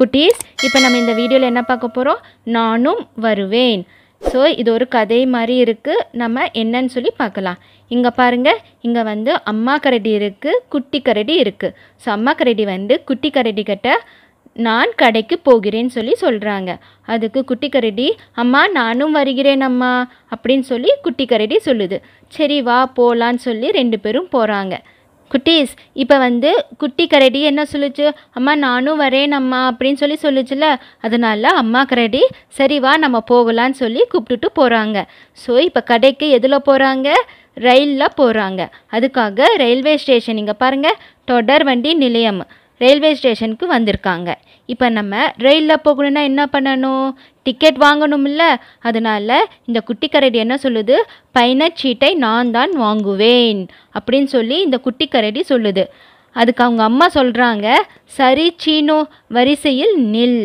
குட்டீஸ் இப்போ நம்ம இந்த வீடியோவில் என்ன பார்க்க போகிறோம் நானும் வருவேன் ஸோ இது ஒரு கதை மாதிரி இருக்குது நம்ம என்னன்னு சொல்லி பார்க்கலாம் இங்கே பாருங்கள் இங்கே வந்து அம்மா கரடி இருக்குது குட்டி கரடி இருக்குது ஸோ அம்மா கரடி வந்து குட்டி கரடி கிட்ட நான் கடைக்கு போகிறேன்னு சொல்லி சொல்கிறாங்க அதுக்கு குட்டி கரடி அம்மா நானும் வருகிறேன் அம்மா அப்படின்னு சொல்லி குட்டி கரடி சொல்லுது சரி வா போகலான்னு சொல்லி ரெண்டு பேரும் போகிறாங்க குட்டீஸ் இப்போ வந்து குட்டி கரடி என்ன சொல்லுச்சு அம்மா நானும் வரேன் அம்மா அப்படின்னு சொல்லி சொல்லிச்சுல அதனால அம்மா கரடி சரி வா நம்ம போகலான்னு சொல்லி கூப்பிட்டுட்டு போகிறாங்க ஸோ இப்போ கடைக்கு எதில் போகிறாங்க ரயிலில் போகிறாங்க அதுக்காக ரயில்வே ஸ்டேஷன் இங்கே பாருங்கள் தொடர் வண்டி நிலையம் ரயில்வே ஸ்டேஷனுக்கு வந்திருக்காங்க இப்போ நம்ம ரயிலில் போகணுன்னா என்ன பண்ணணும் டிக்கெட் வாங்கணும்ல அதனால் இந்த குட்டி கரடி என்ன சொல்லுது பயணச்சீட்டை நான் தான் வாங்குவேன் அப்படின்னு சொல்லி இந்த குட்டி கரடி சொல்லுது அதுக்கு அவங்க அம்மா சொல்கிறாங்க சரி சீனோ வரிசையில் நில்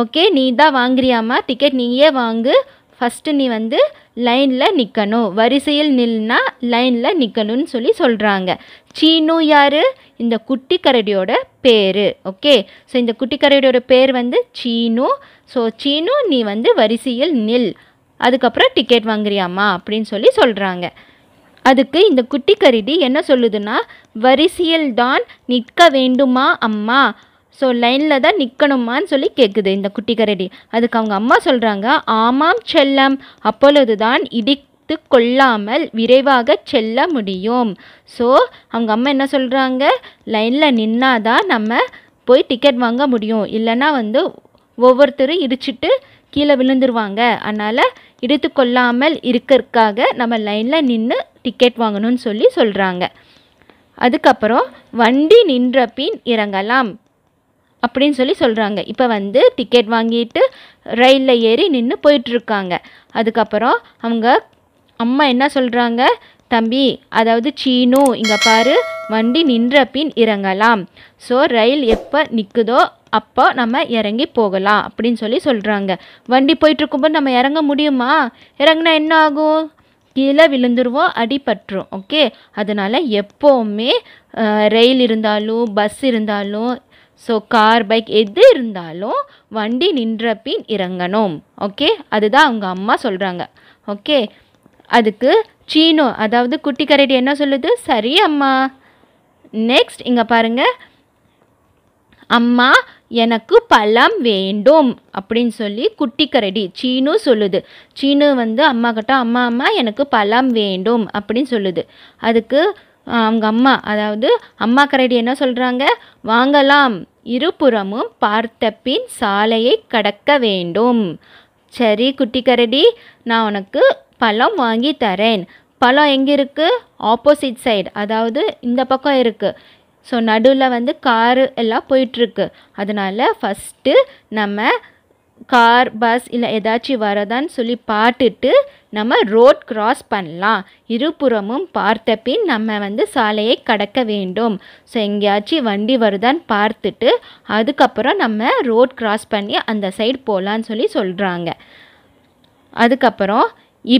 ஓகே நீ தான் வாங்குறியாம்மா டிக்கெட் நீயே வாங்கு ஃபஸ்ட்டு நீ வந்து லைனில் நிற்கணும் வரிசையில் நில்னா லைனில் நிற்கணும்னு சொல்லி சொல்கிறாங்க சீனு யார் இந்த குட்டி கரடியோட பேர் ஓகே ஸோ இந்த குட்டி கரடியோட பேர் வந்து சீனு ஸோ சீனு நீ வந்து வரிசையில் நில் அதுக்கப்புறம் டிக்கெட் வாங்குறியாமா அப்படின்னு சொல்லி சொல்கிறாங்க அதுக்கு இந்த குட்டி கரடி என்ன சொல்லுதுன்னா வரிசையில் தான் நிற்க வேண்டுமா அம்மா ஸோ லைனில் தான் நிற்கணுமான்னு சொல்லி கேட்குது இந்த குட்டி கரடி அதுக்கு அவங்க அம்மா சொல்கிறாங்க ஆமாம் செல்லம் அப்பொழுது தான் இடித்து கொள்ளாமல் விரைவாக செல்ல முடியும் ஸோ அவங்க அம்மா என்ன சொல்கிறாங்க லைனில் தான் நம்ம போய் டிக்கெட் வாங்க முடியும் இல்லைன்னா வந்து ஒவ்வொருத்தரும் இடிச்சிட்டு கீழே விழுந்துருவாங்க அதனால் இடித்து கொள்ளாமல் இருக்கிறதுக்காக நம்ம லைனில் நின்று டிக்கெட் வாங்கணும்னு சொல்லி சொல்கிறாங்க அதுக்கப்புறம் வண்டி நின்ற பின் இறங்கலாம் அப்படின்னு சொல்லி சொல்கிறாங்க இப்போ வந்து டிக்கெட் வாங்கிட்டு ரயிலில் ஏறி நின்று போயிட்டுருக்காங்க அதுக்கப்புறம் அவங்க அம்மா என்ன சொல்கிறாங்க தம்பி அதாவது சீனு இங்கே பாரு வண்டி நின்ற பின் இறங்கலாம் ஸோ ரயில் எப்போ நிற்குதோ அப்போ நம்ம இறங்கி போகலாம் அப்படின்னு சொல்லி சொல்கிறாங்க வண்டி போயிட்டுருக்கும்போது நம்ம இறங்க முடியுமா இறங்கினா என்ன ஆகும் கீழே விழுந்துருவோம் அடிபட்டுரும் ஓகே அதனால் எப்போவுமே ரயில் இருந்தாலும் பஸ் இருந்தாலும் ஸோ கார் பைக் எது இருந்தாலும் வண்டி நின்ற பின் இறங்கணும் ஓகே அதுதான் அவங்க அம்மா சொல்கிறாங்க ஓகே அதுக்கு சீனோ அதாவது குட்டி கரடி என்ன சொல்லுது சரி அம்மா நெக்ஸ்ட் இங்கே பாருங்கள் அம்மா எனக்கு பழம் வேண்டும் அப்படின்னு சொல்லி குட்டி கரடி சீனு சொல்லுது சீனு வந்து அம்மா கிட்ட அம்மா அம்மா எனக்கு பழம் வேண்டும் அப்படின்னு சொல்லுது அதுக்கு அவங்க அம்மா அதாவது அம்மா கரடி என்ன சொல்கிறாங்க வாங்கலாம் இருபுறமும் பார்த்த பின் சாலையை கடக்க வேண்டும் சரி குட்டி கரடி நான் உனக்கு பழம் வாங்கி தரேன் பழம் எங்கே இருக்குது ஆப்போசிட் சைடு அதாவது இந்த பக்கம் இருக்குது ஸோ நடுவில் வந்து காரு எல்லாம் போயிட்டுருக்கு அதனால் ஃபஸ்ட்டு நம்ம கார் பஸ் இல்லை ஏதாச்சும் வரதான்னு சொல்லி பார்த்துட்டு நம்ம ரோட் க்ராஸ் பண்ணலாம் இருபுறமும் பார்த்த பின் நம்ம வந்து சாலையை கடக்க வேண்டும் ஸோ எங்கேயாச்சும் வண்டி வருதான்னு பார்த்துட்டு அதுக்கப்புறம் நம்ம ரோட் க்ராஸ் பண்ணி அந்த சைடு போகலான்னு சொல்லி சொல்கிறாங்க அதுக்கப்புறம்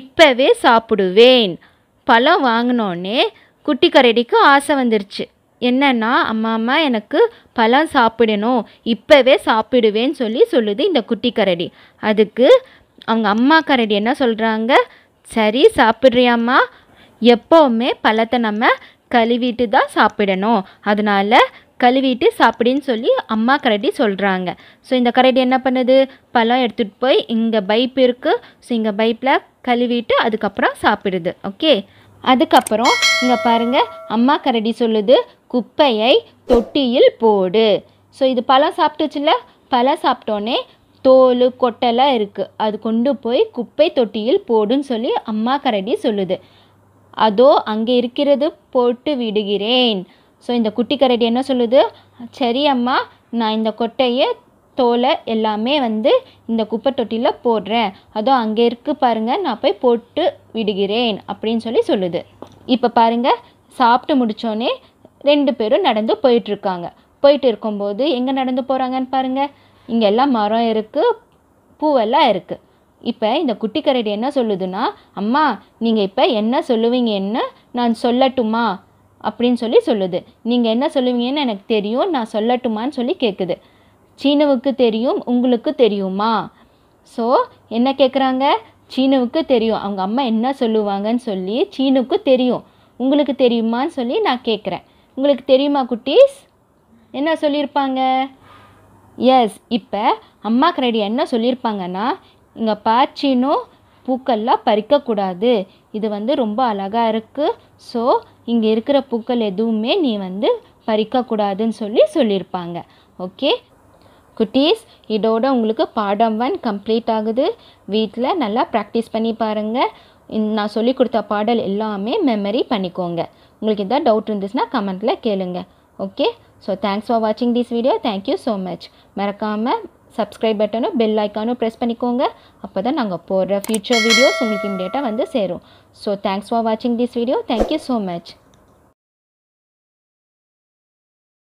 இப்போவே சாப்பிடுவேன் பழம் வாங்கினோடனே குட்டி கரடிக்கு ஆசை வந்துருச்சு என்னன்னா அம்மா அம்மா எனக்கு பழம் சாப்பிடணும் இப்போவே சாப்பிடுவேன்னு சொல்லி சொல்லுது இந்த குட்டி கரடி அதுக்கு அவங்க அம்மா கரடி என்ன சொல்கிறாங்க சரி சாப்பிட்றியாம்மா எப்போவுமே பழத்தை நம்ம கழுவிட்டு தான் சாப்பிடணும் அதனால் கழுவிட்டு சாப்பிடின்னு சொல்லி அம்மா கரடி சொல்கிறாங்க ஸோ இந்த கரடி என்ன பண்ணுது பழம் எடுத்துகிட்டு போய் இங்கே பைப் இருக்குது ஸோ இங்கே பைப்பில் கழுவிட்டு அதுக்கப்புறம் சாப்பிடுது ஓகே அதுக்கப்புறம் இங்கே பாருங்கள் அம்மா கரடி சொல்லுது குப்பையை தொட்டியில் போடு ஸோ இது பழம் சாப்பிட்டுச்சுல பழம் சாப்பிட்டோன்னே தோல் கொட்டெல்லாம் இருக்குது அது கொண்டு போய் குப்பை தொட்டியில் போடுன்னு சொல்லி அம்மா கரடி சொல்லுது அதோ அங்கே இருக்கிறது போட்டு விடுகிறேன் ஸோ இந்த குட்டி கரடி என்ன சொல்லுது சரி அம்மா நான் இந்த கொட்டையை தோலை எல்லாமே வந்து இந்த குப்பை தொட்டியில் போடுறேன் அதோ அங்கே இருக்குது பாருங்கள் நான் போய் போட்டு விடுகிறேன் அப்படின்னு சொல்லி சொல்லுது இப்போ பாருங்கள் சாப்பிட்டு முடித்தோன்னே ரெண்டு பேரும் நடந்து போயிட்டுருக்காங்க போயிட்டு இருக்கும்போது எங்கே நடந்து போகிறாங்கன்னு பாருங்கள் இங்கே எல்லாம் மரம் இருக்குது பூவெல்லாம் இருக்குது இப்போ இந்த குட்டி கரடி என்ன சொல்லுதுன்னா அம்மா நீங்கள் இப்போ என்ன சொல்லுவீங்கன்னு நான் சொல்லட்டுமா அப்படின்னு சொல்லி சொல்லுது நீங்கள் என்ன சொல்லுவீங்கன்னு எனக்கு தெரியும் நான் சொல்லட்டுமான்னு சொல்லி கேட்குது சீனுவுக்கு தெரியும் உங்களுக்கு தெரியுமா ஸோ என்ன கேட்குறாங்க சீனுவுக்கு தெரியும் அவங்க அம்மா என்ன சொல்லுவாங்கன்னு சொல்லி சீனுக்கு தெரியும் உங்களுக்கு தெரியுமான்னு சொல்லி நான் கேட்குறேன் உங்களுக்கு தெரியுமா குட்டீஸ் என்ன சொல்லியிருப்பாங்க எஸ் இப்போ அம்மா கரடி என்ன சொல்லியிருப்பாங்கன்னா இங்கே பாச்சினும் பூக்கள்லாம் பறிக்கக்கூடாது இது வந்து ரொம்ப அழகாக இருக்குது ஸோ இங்கே இருக்கிற பூக்கள் எதுவுமே நீ வந்து பறிக்கக்கூடாதுன்னு சொல்லி சொல்லியிருப்பாங்க ஓகே குட்டீஸ் இதோட உங்களுக்கு பாடம் ஒன் கம்ப்ளீட் ஆகுது வீட்டில் நல்லா ப்ராக்டிஸ் பண்ணி பாருங்கள் நான் சொல்லி கொடுத்த பாடல் எல்லாமே மெமரி பண்ணிக்கோங்க உங்களுக்கு எதாவது டவுட் இருந்துச்சுன்னா கமெண்ட்டில் கேளுங்க ஓகே ஸோ தேங்க்ஸ் ஃபார் வாட்சிங் this video thank you so much மறக்காமல் சப்ஸ்கிரைப் பட்டனும் பெல் ஐக்கானும் ப்ரெஸ் பண்ணிக்கோங்க அப்போ தான் நாங்கள் போடுற ஃப்யூச்சர் வீடியோஸ் உங்களுக்கு இம்மிடியேட்டாக வந்து சேரும் ஸோ தேங்க்ஸ் ஃபார் வாட்சிங் this video thank you so much